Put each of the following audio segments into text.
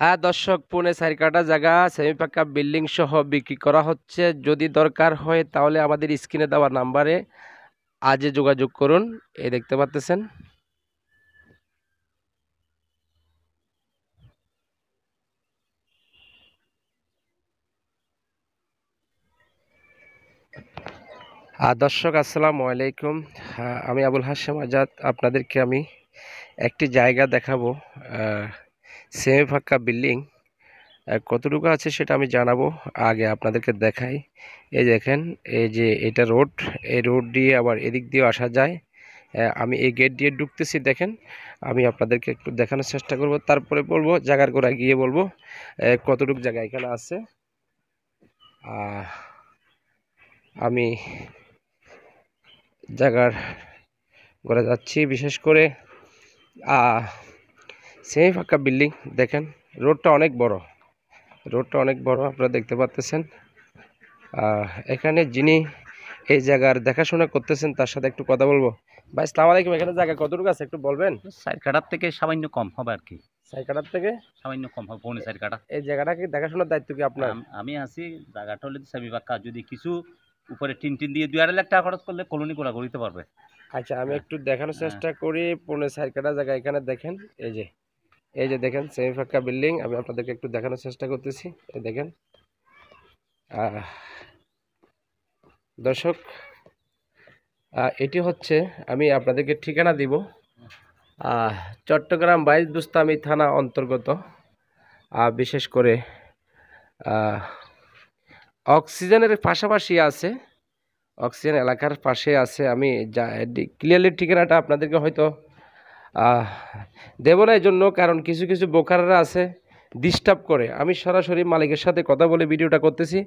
হ্যাঁ দর্শক পুনে চারি কাটা জায়গা সেমিপাক্কা বিল্ডিং সহ বিক্রি করা হচ্ছে যদি দরকার হয় তাহলে আমাদের স্ক্রিনে দেওয়া নাম্বারে আজে যোগাযোগ করুন এ দেখতে পাচ্তেছেন হ্যাঁ, দর্শক আসসালামু আলাইকুম হ্যাঁ, আমি আবুল হাসেম আজাদ আপনাদেরকে আমি একটি জায়গা দেখাবো সেমি ফাঁকা বিল্ডিং কতটুকু আছে সেটা আমি জানাবো আগে আপনাদেরকে দেখাই এই দেখেন এই যে এটা রোড এই রোড দিয়ে আবার এদিক দিয়ে আসা যায় আমি এই গেট দিয়ে ঢুকতেছি দেখেন আমি আপনাদেরকে একটু দেখানোর চেষ্টা করব তারপরে বলবো জায়গার গোড়া গিয়ে বলবো কতটুকু জায়গা এখানে আছে আমি জায়গার গোড়া যাচ্ছি বিশেষ করে সেমি ফাঁকা বিল্ডিং দেখেন রোডটা অনেক বড় রোডটা অনেক বড় আপনারা দেখতে পাচ্তেছেন এখানে যিনি এই জায়গার দেখাশোনা করতেছেন তার সাথে একটু কথা বলবো ভাই সালাম আলাইকুম এখানে জায়গা কতটুকু আছে একটু বলবেন সাইড কাটার থেকে সামান্য কম হবে আর কি সাইড কাটার থেকে সামান্য কম হবে পৌনে সাইড কাটা এই জায়গাটা কি দেখাশোনার দায়িত্ব কি আপনার আমি আছি জায়গাটা হলে সেমি বাক্কা যদি কিছু উপরে টিন টিন দিয়ে দুই আড়াই লাখ টাকা খরচ করলে কলোনি করা করিতে পারবে আচ্ছা আমি হ্যাঁ। একটু দেখানোর হ্যাঁ। চেষ্টা করি পৌনে সাইড কাটা জায়গা এখানে দেখেন এই যে এই যে দেখেন সেমি ফাঁকা বিল্ডিং আমি আপনাদেরকে একটু দেখানোর চেষ্টা করতেছি এই দেখেন দর্শক এটি হচ্ছে আমি আপনাদেরকে ঠিকানা দিব চট্টগ্রাম বাইশ দুস্তামি থানা অন্তর্গত বিশেষ করে অক্সিজেনের পাশাপাশি আছে অক্সিজেন এলাকার পাশে আছে আমি যা ক্লিয়ারলি ঠিকানাটা আপনাদেরকে হয়তো দেব না এই জন্য কারণ কিছু কিছু বোকাররা আছে ডিস্টার্ব করে আমি সরাসরি মালিকের সাথে কথা বলে ভিডিওটা করতেছি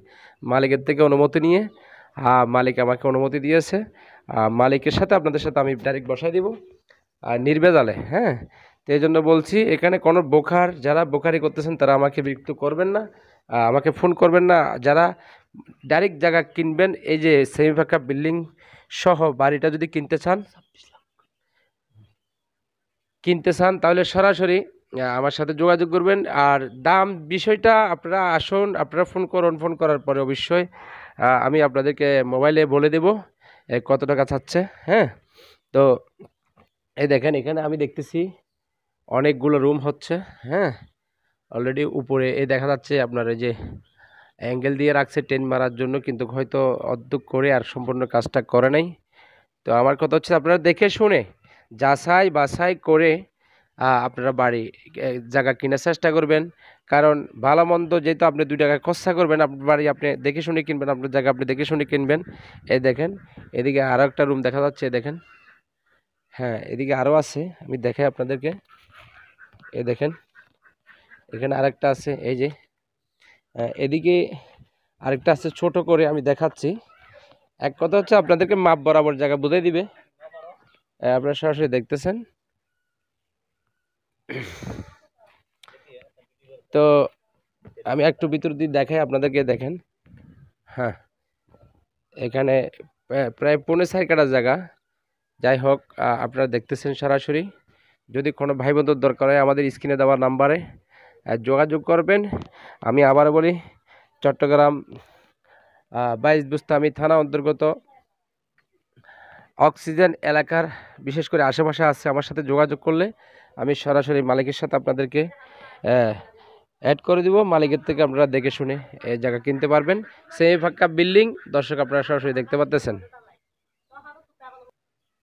মালিকের থেকে অনুমতি নিয়ে আর মালিক আমাকে অনুমতি দিয়েছে মালিকের সাথে আপনাদের সাথে আমি ডাইরেক্ট বসাই দিব আর নির্বেজালে হ্যাঁ তো এই জন্য বলছি এখানে কোনো বোখার যারা বোখারি করতেছেন তারা আমাকে বিরক্ত করবেন না আমাকে ফোন করবেন না যারা ডাইরেক্ট জায়গা কিনবেন এই যে সেমি বিল্ডিং সহ বাড়িটা যদি কিনতে চান কিনতে চান তাহলে সরাসরি আমার সাথে যোগাযোগ করবেন আর দাম বিষয়টা আপনারা আসুন আপনারা ফোন করুন ফোন করার পরে অবশ্যই আমি আপনাদেরকে মোবাইলে বলে দেব কত টাকা চাচ্ছে হ্যাঁ তো এই দেখেন এখানে আমি দেখতেছি অনেকগুলো রুম হচ্ছে হ্যাঁ অলরেডি উপরে এই দেখা যাচ্ছে আপনার এই যে অ্যাঙ্গেল দিয়ে রাখছে টেন মারার জন্য কিন্তু হয়তো অর্ধেক করে আর সম্পূর্ণ কাজটা করে নাই তো আমার কথা হচ্ছে আপনারা দেখে শুনে যাচাই বাছাই করে আপনারা বাড়ি জায়গা কেনার চেষ্টা করবেন কারণ ভালো মন্দ যেহেতু আপনি দুই টাকায় খরচা করবেন আপনার বাড়ি আপনি দেখে শুনে কিনবেন আপনার জায়গা আপনি দেখে শুনে কিনবেন এই দেখেন এদিকে আরও একটা রুম দেখা যাচ্ছে দেখেন হ্যাঁ এদিকে আরও আছে আমি দেখাই আপনাদেরকে এ দেখেন এখানে আরেকটা আছে এই যে এদিকে আরেকটা আছে ছোট করে আমি দেখাচ্ছি এক কথা হচ্ছে আপনাদেরকে মাপ বরাবর জায়গা বুঝাই দিবে আপনারা সরাসরি দেখতেছেন তো আমি একটু ভিতর দিয়ে দেখাই আপনাদেরকে দেখেন হ্যাঁ এখানে প্রায় পনেরো সাড়ে কাটার জায়গা যাই হোক আপনারা দেখতেছেন সরাসরি যদি কোনো ভাই বন্ধুর দরকার হয় আমাদের স্ক্রিনে দেওয়ার নাম্বারে যোগাযোগ করবেন আমি আবার বলি চট্টগ্রাম বাইশ বুস্তামি থানা অন্তর্গত অক্সিজেন এলাকার বিশেষ করে আশেপাশে আছে আমার সাথে যোগাযোগ করলে আমি সরাসরি মালিকের সাথে আপনাদেরকে অ্যাড করে দিব মালিকের থেকে আপনারা দেখে শুনে এই জায়গা কিনতে পারবেন সেমি ফাঁকা বিল্ডিং দর্শক আপনারা সরাসরি দেখতে পারতেছেন